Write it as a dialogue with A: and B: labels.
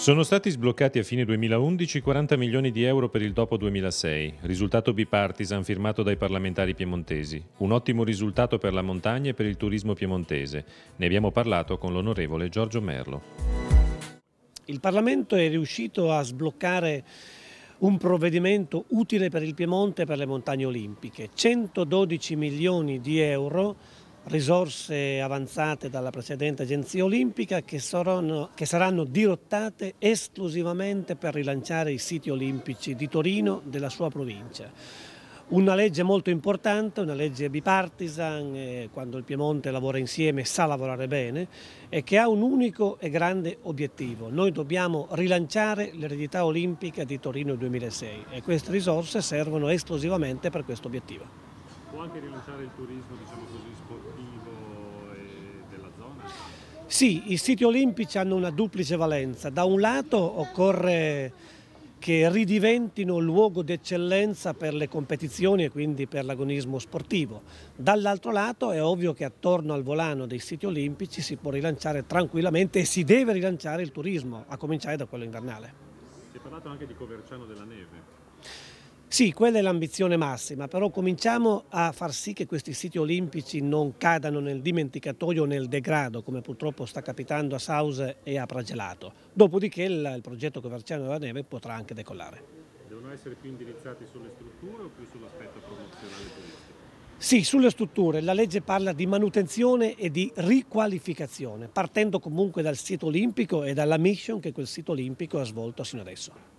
A: Sono stati sbloccati a fine 2011 40 milioni di euro per il dopo 2006, risultato bipartisan firmato dai parlamentari piemontesi. Un ottimo risultato per la montagna e per il turismo piemontese. Ne abbiamo parlato con l'onorevole Giorgio Merlo.
B: Il Parlamento è riuscito a sbloccare un provvedimento utile per il Piemonte e per le montagne olimpiche. 112 milioni di euro risorse avanzate dalla precedente agenzia olimpica che saranno, che saranno, dirottate esclusivamente per rilanciare i siti olimpici di Torino, e della sua provincia. Una legge molto importante, una legge bipartisan, eh, quando il Piemonte lavora insieme sa lavorare bene, e che ha un unico e grande obiettivo. Noi dobbiamo rilanciare l'eredità olimpica di Torino 2006 e queste risorse servono esclusivamente per questo obiettivo.
A: Può anche rilanciare il turismo, diciamo così, sportivo?
B: Sì, i siti olimpici hanno una duplice valenza. Da un lato occorre che ridiventino luogo d'eccellenza per le competizioni e quindi per l'agonismo sportivo. Dall'altro lato è ovvio che attorno al volano dei siti olimpici si può rilanciare tranquillamente e si deve rilanciare il turismo, a cominciare da quello invernale.
A: Si è parlato anche di Coverciano della Neve.
B: Sì, quella è l'ambizione massima, però cominciamo a far sì che questi siti olimpici non cadano nel dimenticatoio o nel degrado, come purtroppo sta capitando a Saus e a Pragelato. Dopodiché il, il progetto commerciale della Neve potrà anche decollare.
A: Devono essere più indirizzati sulle strutture o più sull'aspetto
B: promozionale turistico? Sì, sulle strutture la legge parla di manutenzione e di riqualificazione, partendo comunque dal sito olimpico e dalla mission che quel sito olimpico ha svolto sino adesso.